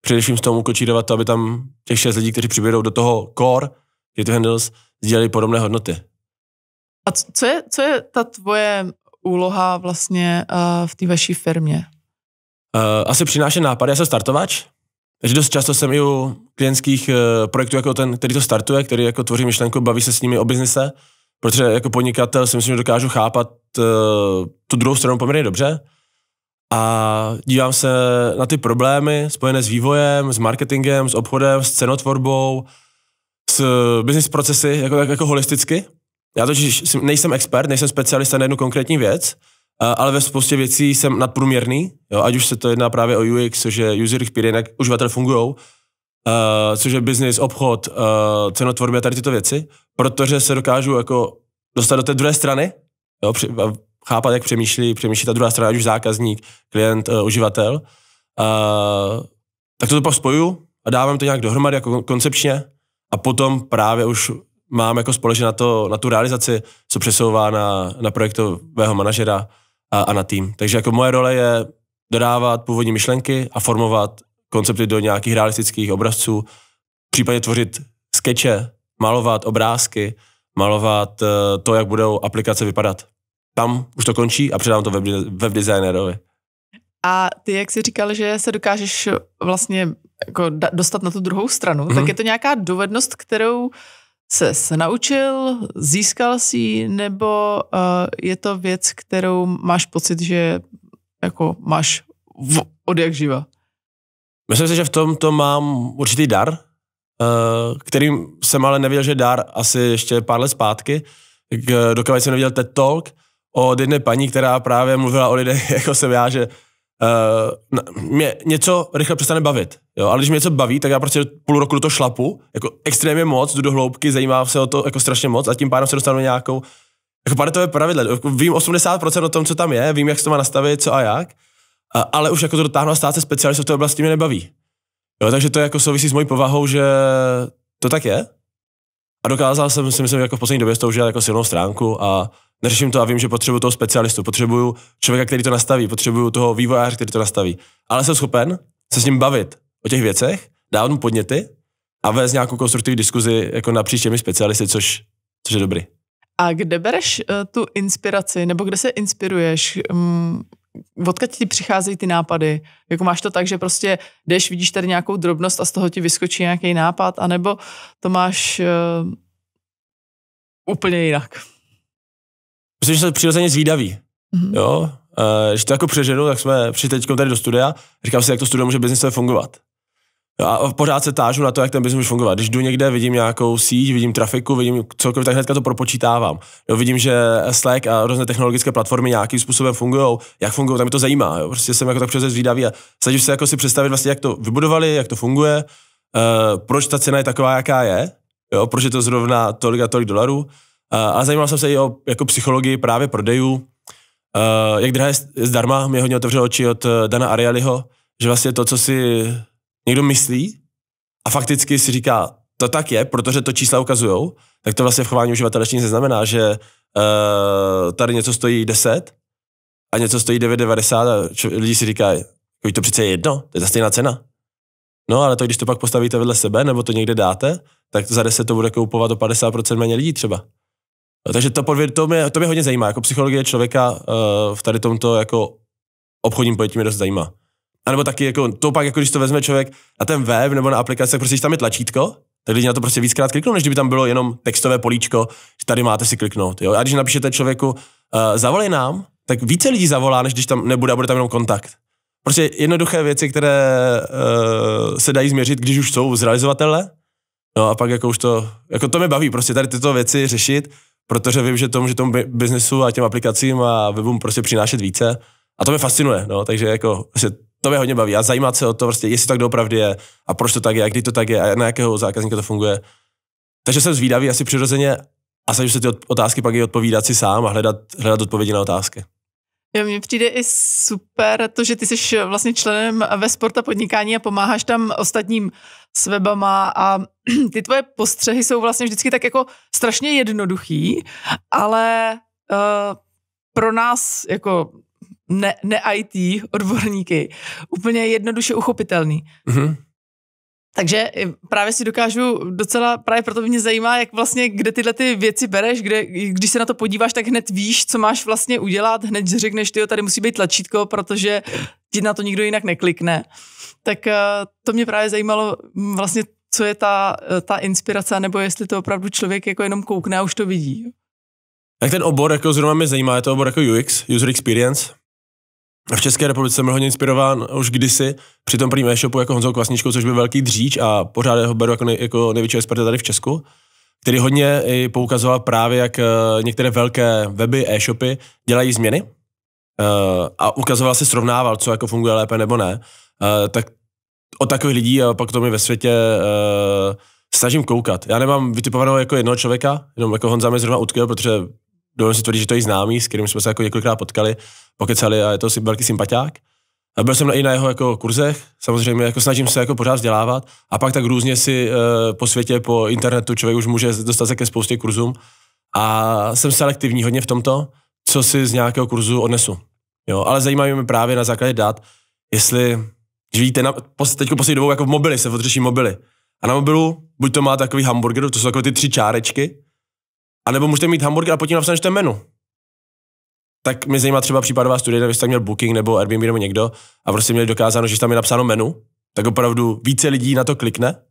především s tom ukočírovat to, aby tam těch šest lidí, kteří přibědou do toho core, je to handles, sdělali podobné hodnoty. A co je, co je ta tvoje úloha vlastně uh, v té vaší firmě? Eh, asi přináší nápady, já jsem startovač, takže dost často jsem i u klientských eh, projektů, jako ten, který to startuje, který jako tvoří myšlenku, baví se s nimi o biznise, protože jako podnikatel si myslím, že dokážu chápat uh, tu druhou stranu poměrně dobře a dívám se na ty problémy spojené s vývojem, s marketingem, s obchodem, s cenotvorbou, s business procesy, jako, tak, jako holisticky. Já totiž nejsem expert, nejsem specialista na jednu konkrétní věc, Eh, ale ve spoustě věcí jsem nadprůměrný, jo, ať už se to jedná právě o UX, což je user experience, jak uživatel fungují, Uh, eh, což je business, obchod, uh, eh, cenotvorby a tady tyto věci, protože se dokážu jako dostat do té druhé strany, jo, při, chápat, jak přemýšlí, přemýšlí ta druhá strana, ať už zákazník, klient, uh, uživatel. Uh, tak to pak a dávám to nějak dohromady jako koncepčně a potom právě už mám jako společně na, to, na tu realizaci, co přesouvá na, na projektového manažera, a, a na tým. Takže jako moje role je dodávat původní myšlenky a formovat koncepty do nějakých realistických obrazců, případně tvořit skeče, malovat obrázky, malovat eh, to, jak budou aplikace vypadat. Tam už to končí a předám to web, web designerovi. A ty, jak jsi říkal, že se dokážeš vlastně jako dostat na tu druhou stranu, mm-hmm. tak mhm. je to nějaká dovednost, kterou se naučil, získal si nebo eh, je to věc, kterou máš pocit, že jako máš v, od jak živa? Myslím si, že v tom to mám určitý dar, eh, kterým jsem ale nevěděl, že dar asi ještě pár let zpátky, eh, dokud jsem neviděl TED Talk od jedné paní, která právě mluvila o lidech, jako jsem já, že uh, mě něco rychle přestane bavit. Jo? Ale když mě něco baví, tak já prostě půl roku do toho šlapu, jako extrémně moc, jdu do hloubky, zajímá se o to jako strašně moc a tím pádem se dostanu nějakou jako je pravidle. Jako vím 80% o tom, co tam je, vím, jak se to má nastavit, co a jak, a, ale už jako to dotáhnu a stát se specialistou v té oblasti mě nebaví. Jo, takže to jako souvisí s mojí povahou, že to tak je. A dokázal jsem si myslím, jako v poslední době s tou, jako silnou stránku a neřeším to a vím, že potřebuju toho specialistu, potřebuju člověka, který to nastaví, potřebuju toho vývojáře, který to nastaví. Ale jsem schopen se s ním bavit o těch věcech, dávat mu podněty a vést nějakou konstruktivní diskuzi jako napříč těmi specialisty, což, což je dobrý. A kde bereš uh, tu inspiraci, nebo kde se inspiruješ? Um, odkud ti přicházejí ty nápady? Jako máš to tak, že prostě jdeš, vidíš tady nějakou drobnost a z toho ti vyskočí nějaký nápad, anebo to máš uh, úplně jinak? Myslím, že jsme přirozeně zvídaví. Mm-hmm. Jo? E, eh, že to jako přeženu, tak jsme přišli teď tady do studia, říkám si, jak to studio může biznisově fungovat. A pořád se tážu na to, jak ten biznis může fungovat. Když jdu někde, vidím nějakou síť, vidím trafiku, vidím cokoliv, tak hnedka to propočítávám. Jo, vidím, že Slack a různé technologické platformy nějakým způsobem fungují, jak fungují, tak mě to zajímá. Jo. Prostě jsem jako tak přece zvídavý a snažím se jako si představit vlastně, jak to vybudovali, jak to funguje, uh, proč ta cena je taková, jaká je, jo, proč je to zrovna tolik a tolik dolarů. A zajímal jsem se i o jako psychologii právě prodejů. Jak drahé zdarma mě hodně otevřelo oči od eh, Dana Arialiho, že vlastně to, co si někdo myslí a fakticky si říká, to tak je, protože to čísla ukazujou, tak to vlastně v chování uživatele nic neznamená, že uh, tady něco stojí 10 a něco stojí 9,90 a čo, lidi si říkají, jako to přece je jedno, to je ta stejná cena. No ale to, když to pak postavíte vedle sebe nebo to někde dáte, tak za 10 to bude koupovat o 50% méně lidí třeba. Eh, takže to, podvěd, to, mě, to mě hodně zajímá, jako psychologie člověka uh, v tady tomto jako obchodním pojetí mě dost zajímá. A nebo taky jako, to pak, jako když to vezme člověk na ten web nebo na aplikaci, tak prostě když tam je tlačítko, tak lidi na to prostě víckrát kliknou, než kdyby tam bylo jenom textové políčko, že tady máte si kliknout. Jo? A když napíšete člověku, uh, zavolej nám, tak více lidí zavolá, než když tam nebude a bude tam jenom kontakt. Prostě jednoduché věci, které uh, se dají změřit, když už jsou zrealizovatele. No a pak jako už to, jako to mě baví, prostě tady tyto věci řešit, protože vím, že tomu, že tomu biznesu a těm aplikacím a webům prostě přinášet více. A to mě fascinuje, no, takže jako, prostě to mě hodně baví a zajímat se o to, prostě, jestli tak doopravdy je a proč to tak je a kdy to tak je a na jakého zákazníka to funguje. Takže jsem zvídavý asi přirozeně a snažím se ty otázky pak i odpovídat si sám a hledat, hledat odpovědi na otázky. Jo, mně přijde i super to, že ty jsi vlastně členem ve sporta podnikání a pomáháš tam ostatním s webama a ty tvoje postřehy jsou vlastně vždycky tak jako strašně jednoduchý, ale uh, pro nás jako ne, ne IT odborníky úplně jednoduše uchopitelný. Mm-hmm. Takže právě si dokážu docela, právě proto mě zajímá, jak vlastně, kde tyhle ty věci bereš, kde, když se na to podíváš, tak hned víš, co máš vlastně udělat, hned řekneš, ty tady musí být tlačítko, protože ti na to nikdo jinak neklikne. Tak eh, to mě právě zajímalo mm, vlastně, co je ta, eh, ta inspirace, nebo jestli to opravdu člověk jako jenom koukne a už to vidí. Tak ten obor jako zrovna mě zajímá, je to obor jako UX, User Experience. V České republice jsem byl hodně inspirován už kdysi při tom prvním e-shopu jako Honzou Kvasničkou, což byl velký dříč a pořád ho beru jako, nej, jako největší experta tady v Česku který hodně i poukazoval právě, jak eh, některé velké weby, e-shopy dělají změny Eh, a ukazoval si, srovnával, co jako funguje lépe nebo ne, eh, tak o takových lidí a eh, pak to mi ve světě snažím koukat. Já nemám vytipovaného jako jednoho člověka, jenom jako Honza mi zrovna utkvěl, protože dovolím si tvrdit, že to je známý, s kterým jsme se jako několikrát potkali, pokecali a je to si velký sympatiák. A byl jsem i na jeho jako kurzech, samozřejmě jako snažím se jako pořád vzdělávat a pak tak různě si e, po světě, po internetu člověk už může dostat se ke spoustě kurzům a jsem selektivní hodně v tomto co si z nějakého kurzu odnesu. Jo, ale zajímají mě právě na základě dat, jestli, že vidíte, na, teď poslední dobou jako v mobily se odřeší mobily. A na mobilu buď to má takový hamburger, to jsou takové ty tři čárečky, anebo můžete mít hamburger a potom napsat, menu. Tak mě zajímá třeba případová studie, kde tam měl Booking nebo Airbnb nebo někdo a prostě měli dokázáno, že tam je napsáno menu, tak opravdu více lidí na to klikne,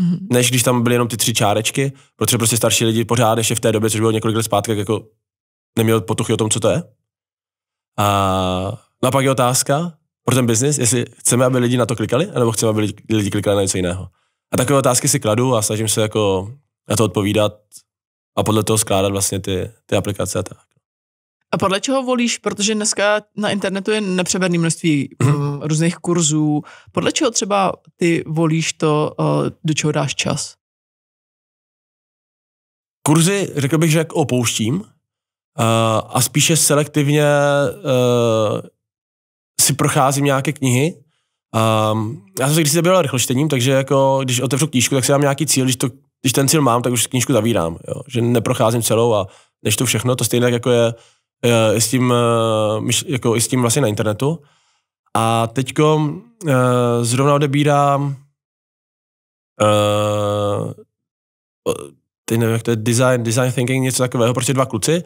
mm-hmm. než když tam byly jenom ty tři čárečky, protože prostě starší lidi pořád ještě v té době, což bylo několik let zpátky, jako neměl potuchy o tom, co to je. A, no a pak je otázka pro ten biznis, jestli chceme, aby lidi na to klikali, nebo chceme, aby lidi, lidi klikali na něco jiného. A takové otázky si kladu a snažím se jako na to odpovídat a podle toho skládat vlastně ty, ty aplikace a tak. A podle čeho volíš? Protože dneska na internetu je nepřeberné množství mm-hmm. různých kurzů. Podle čeho třeba ty volíš to, eh, do čeho dáš čas? Kurzy, řekl bych, že jak opouštím, Eh, a spíše selektivně eh, si procházím nějaké knihy. Um, já jsem se kdysi zabýval rychlečtením, takže jako, když otevřu knížku, tak si dám nějaký cíl, když, to, když ten cíl mám, tak už knížku zavírám, jo? že neprocházím celou a než to všechno, to stejně jako je, je, eh, s tím, jako i s tím vlastně na internetu. A teďko uh, zrovna odebírám uh, teď nevím, jak to je design, design thinking, něco takového, prostě dva kluci,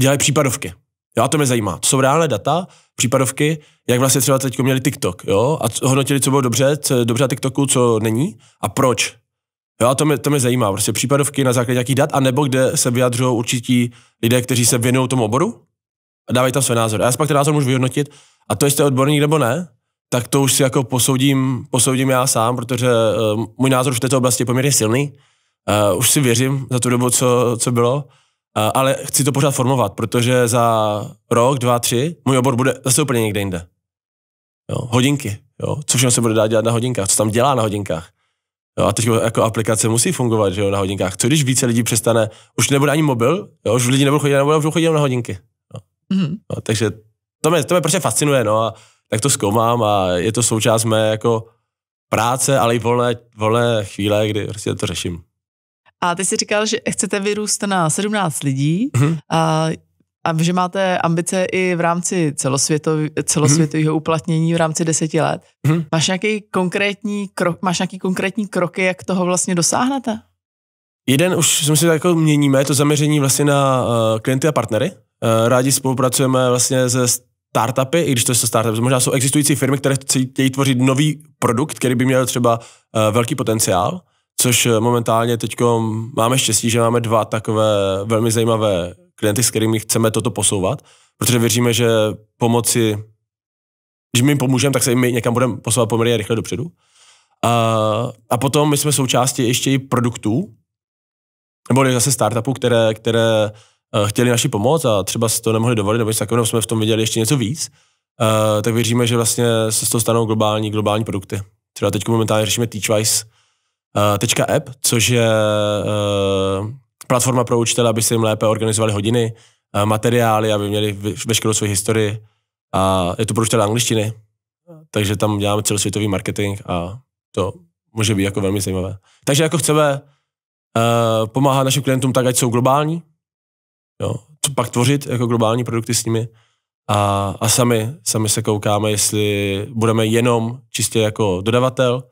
dělají případovky. Jo, a to mě zajímá. To jsou reálné data, případovky, jak vlastně třeba teď měli TikTok, jo, a hodnotili, co bylo dobře, co dobře na TikToku, co není a proč. Jo, a to mě, to mě zajímá, prostě případovky na základě nějakých dat, anebo kde se vyjadřují určití lidé, kteří se věnují tomu oboru a dávají tam své názory. A já si pak ten názor můžu vyhodnotit, a to je odborník nebo ne, tak to už si jako posoudím, posoudím já sám, protože uh, můj názor v této oblasti je poměrně silný. Uh, už si věřím za tu dobu, co, co bylo Eh, ale chci to pořád formovat, protože za rok, dva, tři můj obor bude zase úplně někde jinde. Jo, hodinky, jo, co všechno se bude dát dělat na hodinkách, co tam dělá na hodinkách. Jo, a teď jako aplikace musí fungovat že jo, na hodinkách. Co když více lidí přestane, už nebude ani mobil, jo, už lidi nebudou chodit na mobil, chodit na hodinky. Jo. Mm-hmm. Jo, no, takže to mě, to mě prostě fascinuje, no a tak to zkoumám a je to součást mé jako práce, ale i volné, volné chvíle, kdy prostě to řeším. A ty jsi říkal, že chcete vyrůst na 17 lidí mhm. a, a že máte ambice i v rámci celosvětového mhm. uplatnění v rámci deseti let. Mhm. Máš, nějaký konkrétní krok, máš nějaký konkrétní kroky, jak toho vlastně dosáhnete? Jeden už jsme si tak jako měníme, to zaměření vlastně na uh, klienty a partnery. Uh, rádi spolupracujeme vlastně se startupy, i když to jsou startupy, možná jsou existující firmy, které chtějí tvořit nový produkt, který by měl třeba uh, velký potenciál což eh, momentálně teď eh, máme štěstí, že máme dva takové velmi zajímavé klienty, s kterými chceme toto posouvat, protože věříme, že pomoci, když my jim pomůžeme, tak se jim my někam budeme posouvat poměrně rychle dopředu. A, a potom my jsme součástí ještě i produktů, nebo zase startupů, které, které eh, chtěli naši pomoc a třeba si to nemohli dovolit, nebo jsme v tom viděli ještě něco víc, tak věříme, že vlastně se z toho stanou globální, globální produkty. Třeba teď momentálně řešíme Teachwise, Eh, tečka app, což je eh, platforma pro učitele, aby se jim lépe organizovali hodiny, eh, materiály, aby měli veškerou svoji historii. A je to pro učitele angličtiny, takže tam děláme celosvětový marketing a to může být jako velmi zajímavé. Takže jako chceme uh, pomáhat našim klientům tak, ať jsou globální, jo, pak tvořit jako globální produkty s nimi a, a sami, sami se koukáme, jestli budeme jenom čistě jako dodavatel,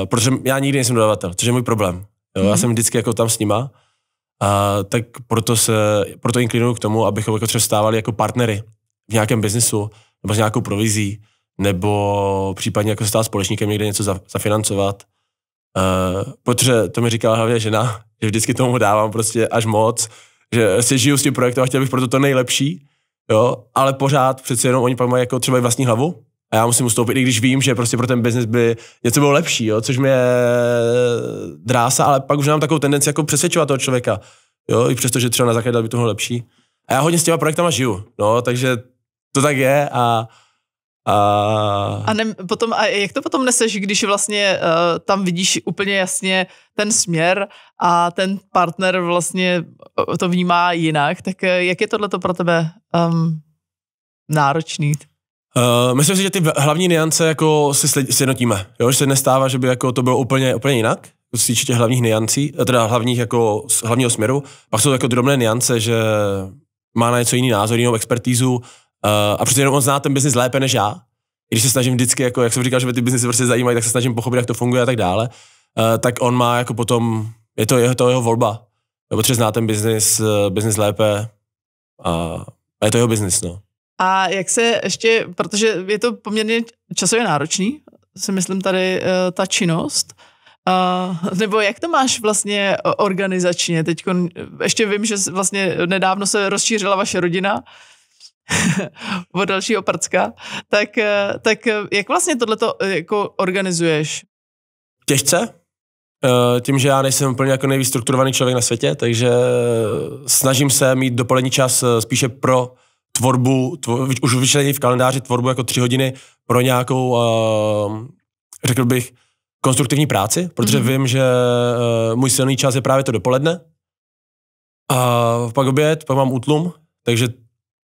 Uh, protože já nikdy nejsem dodavatel, což je můj problém. Jo, mm-hmm. Já mhm. jsem vždycky jako tam s nima, uh, tak proto se, proto inklinuju k tomu, abychom jako třeba stávali jako partnery v nějakém biznisu, nebo s nějakou provizí, nebo případně jako stát společníkem někde něco za, zafinancovat. Uh, protože to mi říkala hlavně žena, že vždycky tomu dávám prostě až moc, že si žiju s tím projektem a chtěl bych proto to nejlepší, jo, ale pořád přece jenom oni pak mají jako třeba i vlastní hlavu, a já musím ustoupit, i když vím, že prostě pro ten biznis by něco bylo lepší, jo, což mě eh, drása, ale pak už mám takovou tendenci jako přesvědčovat toho člověka, jo, i přesto, že třeba na základě by toho lepší. A já hodně s těma projektama žiju, no, takže to tak je a a, a, ne, potom, a jak to potom neseš, když vlastně uh, tam vidíš úplně jasně ten směr a ten partner vlastně eh, to vnímá jinak, tak jak je tohle pro tebe um, náročný? Uh, myslím si, že ty hlavní niance jako si sjednotíme, jo? že se nestává, že by jako to bylo úplně, úplně jinak, co se týče těch hlavních niancí, eh, teda hlavních jako, hlavního směru. Pak jsou to jako drobné niance, že má na něco jiný názor, jinou expertízu uh, a přece jenom on zná ten biznis lépe než já. I když se snažím vždycky, jako, jak jsem říkal, že by ty biznisy prostě zajímají, tak se snažím pochopit, jak to funguje a tak dále, uh, tak on má jako potom, je to jeho, to jeho volba, nebo třeba zná ten biznis, uh, biznis lépe a, a je to jeho biznis, no. A jak se ještě, protože je to poměrně časově náročný, si myslím tady eh, ta činnost, Uh, nebo jak to máš vlastně eh, organizačně? Teď ještě vím, že vlastně nedávno se rozšířila vaše rodina od dalšího prcka, tak, tak jak vlastně to jako organizuješ? Těžce, tím, že já nejsem úplně jako nejvýstrukturovaný člověk na světě, takže snažím se mít dopolední čas spíše pro tvorbu, tvo, už vyčlení v kalendáři tvorbu jako tři hodiny pro nějakou, uh, řekl bych, konstruktivní práci, protože mm-hmm. vím, že uh, můj silný čas je právě to dopoledne. A pak oběd, pak mám útlum, takže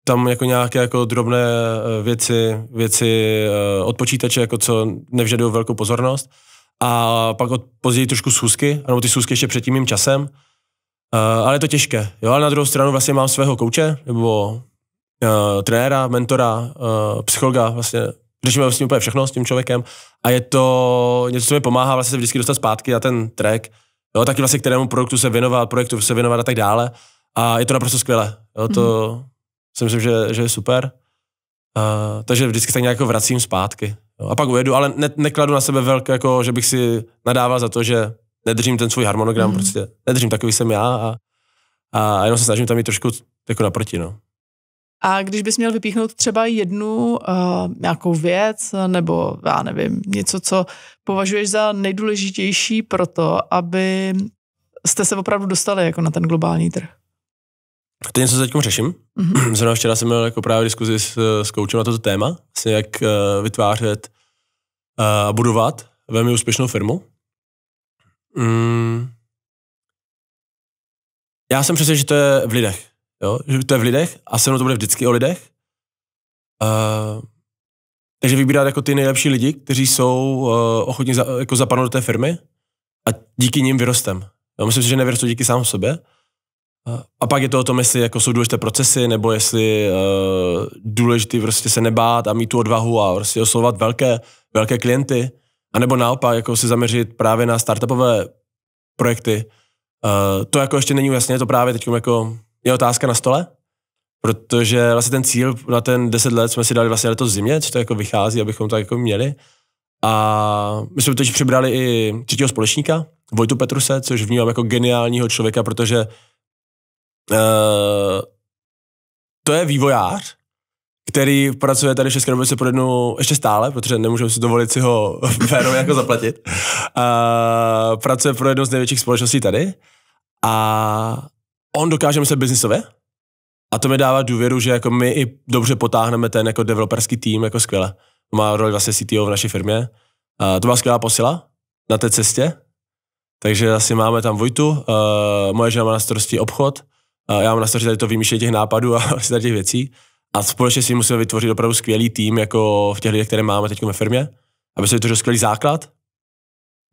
tam jako nějaké jako drobné eh, věci, věci od počítače, jako co nevžadují velkou pozornost. A pak od později trošku schůzky, nebo ty schůzky ještě před tím mým časem. ale je to těžké. Jo, ale na druhou stranu vlastně mám svého kouče, nebo uh, trenéra, mentora, uh, psychologa, vlastně řešíme vlastně úplně všechno s tím člověkem a je to něco, co mi pomáhá vlastně se vždycky dostat zpátky na ten track, jo, taky vlastně kterému produktu se věnovat, projektu se věnovat a tak dále a je to naprosto skvělé, jo, to mm. si myslím, že, že je super. Uh, takže vždycky tak nějak jako vracím zpátky. Jo. A pak ujedu, ale ne, nekladu na sebe velké, jako, že bych si nadával za to, že nedržím ten svůj harmonogram, mm. prostě nedržím takový jsem já a, a jenom se snažím tam jít trošku jako naproti. No. A když bys měl vypíchnout třeba jednu uh, nějakou věc nebo já nevím, něco, co považuješ za nejdůležitější pro to, aby jste se opravdu dostali jako na ten globální trh? To něco teď řeším. Mm-hmm. Zrovna včera jsem měl jako právě diskuzi s, eh, s koučem na toto téma, vlastně jak uh, vytvářet a uh, budovat velmi úspěšnou firmu. Mm. Já jsem přesvědčen, že to je v lidech Jo? Že to je v lidech a se mnou to bude vždycky o lidech. Uh, takže vybírat jako ty nejlepší lidi, kteří jsou uh, ochotní za, jako zapadnout do té firmy a díky nim vyrostem. Jo? Myslím si, že nevyrostu díky sám sobě. Eh, a pak je to o tom, jestli jako jsou důležité procesy, nebo jestli uh, důležité prostě se nebát a mít tu odvahu a prostě oslovovat velké, velké klienty, a nebo naopak jako se zaměřit právě na startupové projekty. Uh, to jako ještě není jasně, to právě teď jako je otázka na stole, protože vlastně ten cíl na ten 10 let jsme si dali vlastně letos zimě, co to jako vychází, abychom to jako měli. A my jsme teď přibrali i třetího společníka, Vojtu Petruse, což vnímám jako geniálního člověka, protože uh, to je vývojář, který pracuje tady v České republice pro jednu ještě stále, protože nemůžeme si dovolit si ho férově jako zaplatit. Uh, pracuje pro jednu z největších společností tady. A on dokáže myslet biznisově a to mi dává důvěru, že jako my i dobře potáhneme ten jako developerský tým jako skvěle. Má roli vlastně CTO v naší firmě. A to byla skvělá posila na té cestě, takže asi máme tam Vojtu, uh, moje žena má na starosti obchod, uh, já mám na starosti tady to vymýšlení těch nápadů a vlastně těch věcí. A společně si musíme vytvořit opravdu skvělý tým, jako v těch lidech, které máme teď ve firmě, aby se vytvořil skvělý základ.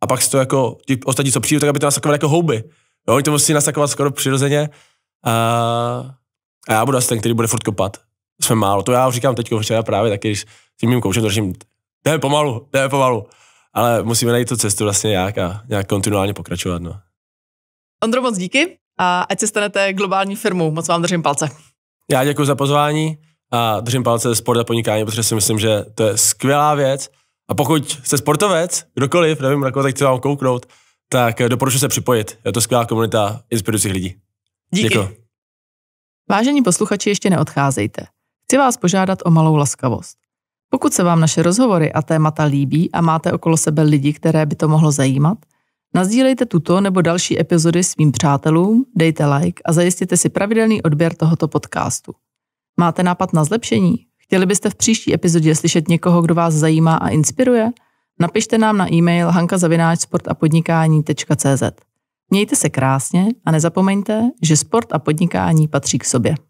A pak se to jako, ti ostatní, co přijdu, tak aby to nás jako houby. Jo, oni to musí nasakovat skoro přirozeně. A, a já budu asi ten, který bude furt kopat. Jsme málo. To já říkám teď včera právě taky, když tím mým koučem držím, řeším, jdeme pomalu, jdeme pomalu. Ale musíme najít tu cestu vlastně nějak a nějak kontinuálně pokračovat. No. Ondro, moc díky a ať se stanete globální firmou. Moc vám držím palce. Já děkuji za pozvání a držím palce sport a podnikání, protože si myslím, že to je skvělá věc. A pokud jste sportovec, kdokoliv, nevím, na koho tak chci vám kouknout, tak eh, doporučuji se připojit. Je to skvělá komunita inspirujících lidí. Díky. Děkuji. Vážení posluchači, ještě neodcházejte. Chci vás požádat o malou laskavost. Pokud se vám naše rozhovory a témata líbí a máte okolo sebe lidi, které by to mohlo zajímat, nazdílejte tuto nebo další epizody svým přátelům, dejte like a zajistěte si pravidelný odběr tohoto podcastu. Máte nápad na zlepšení? Chtěli byste v příští epizodě slyšet někoho, kdo vás zajímá a inspiruje? Napište nám na e-mail hankazavináčsportapodnikání.cz Mějte se krásně a nezapomeňte, že sport a podnikání patří k sobě.